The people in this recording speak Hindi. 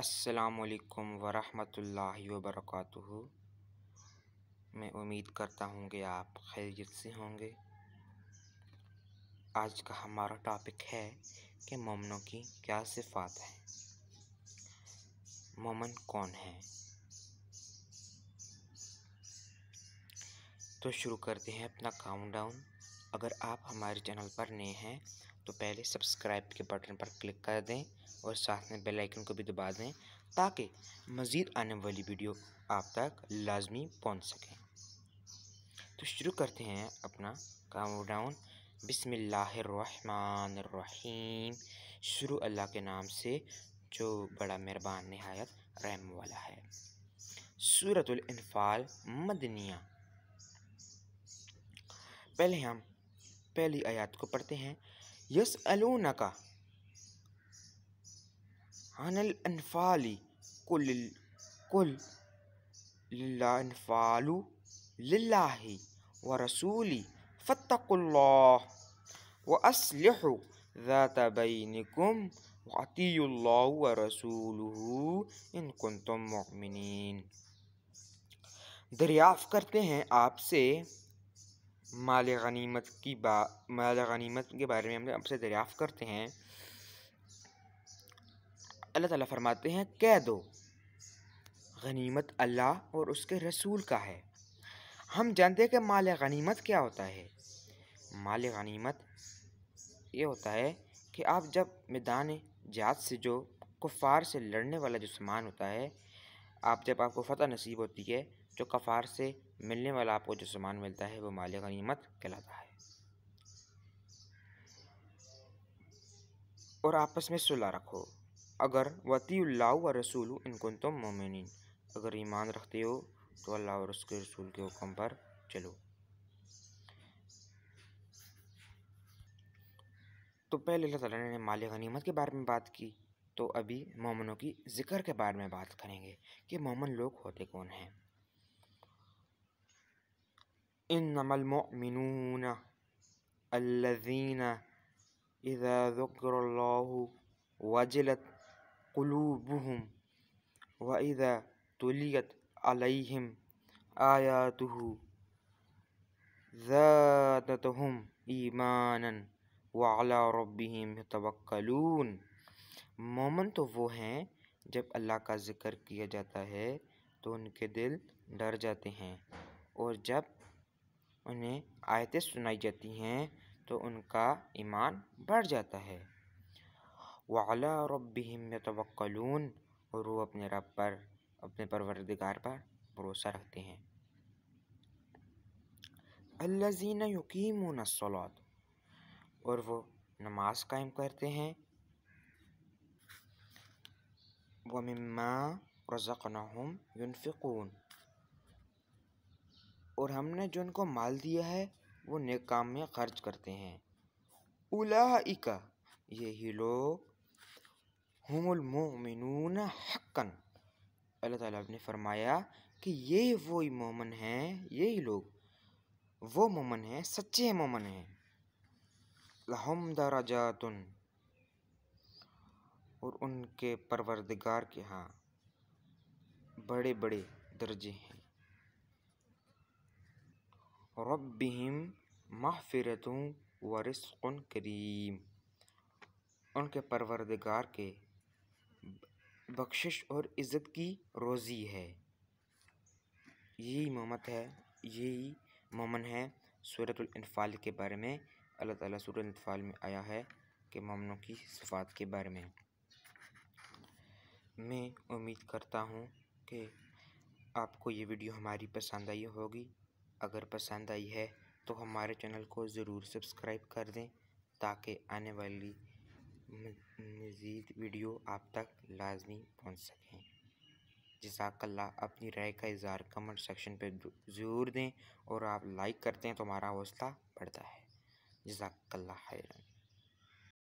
असलकम वरहमतुल्लाहि वबरकatuह मैं उम्मीद करता हूँ कि आप खैरियत से होंगे आज का हमारा टॉपिक है कि ममनों की क्या सिफात है ममन कौन है तो शुरू करते हैं अपना काउंटडाउन अगर आप हमारे चैनल पर नए हैं तो पहले सब्सक्राइब के बटन पर क्लिक कर दें और साथ में बेल आइकन को भी दबा दें ताकि मज़ीद आने वाली वीडियो आप तक लाजमी पहुंच सके तो शुरू करते हैं अपना काउंट डाउन बिसमीम शुरू अल्लाह के नाम से जो बड़ा मेहरबान नहायत रहम वाला है सूरतुल इन्फाल मदनिया पहले हम पहली आयत को पढ़ते हैं यस अलोना का अनल अनफाली कुल कुल अनफालू लाही व रसूली फ़तकुल्ला व असलह ज़ात बैनकुम वातील्ला व रसूल इन कुन तुम दरियाफ़ करते हैं आपसे माल गनीमत की बा माल गनीमत के बारे में हम आपसे दरियाफ़ करते हैं अल्लाह ताला फरमाते हैं कह दो गनीमत अल्लाह और उसके रसूल का है हम जानते हैं कि माल गनीमत क्या होता है माल गनीमत ये होता है कि आप जब मैदान जात से जो कुफार से लड़ने वाला जो सामान होता है आप जब आपको फ़तह नसीब होती है जो कफ़ार से मिलने वाला आपको जो सामान मिलता है वो मालिक गनीमत कहलाता है और आपस में सुलह रखो अगर वतील्ला व रसूल इनको तुम मोमिन अगर ईमान रखते हो तो अल्लाह और उसके रसूल के हुक्म पर चलो तो पहले अल्लाह ताला ने मालिक गनीमत के बारे में बात की तो अभी मोमनों की ज़िक्र के बारे में बात करेंगे कि मोमन लोग होते कौन हैं إنما المؤمنون الذين إذا ذكر الله وجلت قلوبهم وإذا تليت عليهم آياته زادتهم إيمانا وعلى ربهم يتوكلون तवक्लून تو وہ ہیں جب اللہ کا ذکر کیا جاتا ہے تو ان کے دل ڈر جاتے ہیں اور جب उन्हें आयतें सुनाई जाती हैं तो उनका ईमान बढ़ जाता है वाला रब्बिहिम यतवक्कलून और वो अपने रब पर अपने परवरदिगार पर भरोसा रखते हैं अल्लाजीन यकीम सलात और वो नमाज कायम करते हैं वमिमा रज़क़नहुम युनफ़िकून और हमने जो इनको माल दिया है वो नेक काम में खर्च करते हैं उलाइका यही लोग हमुल मोमिनून हक्कन अल्लाह ताला ने फरमाया कि ये वो मोमन हैं यही लोग वो मोमन हैं सच्चे मोमन हैं लहम दराजातुन और उनके परवरदिगार के यहाँ बड़े बड़े दर्जे हैं रब्बिहिम महफ़रत व रिस्क करीम उनके परवरदगार के बख्शिश और इज़्ज़त की रोज़ी है यही मोहम्मत है यही मोमन है सूरतुल्फाल के बारे में अल्लाह ताला सूरतफाल में आया है कि मोमनों की सिफात के बारे में मैं उम्मीद करता हूँ कि आपको ये वीडियो हमारी पसंद आई होगी अगर पसंद आई है तो हमारे चैनल को ज़रूर सब्सक्राइब कर दें ताकि आने वाली मज़ीद वीडियो आप तक लाजमी पहुँच सकें जजाकल्ला अपनी राय का इजहार कमेंट सेक्शन पर ज़रूर दें और आप लाइक करते हैं तो हमारा हौसला बढ़ता है जजाकल्ला खैरन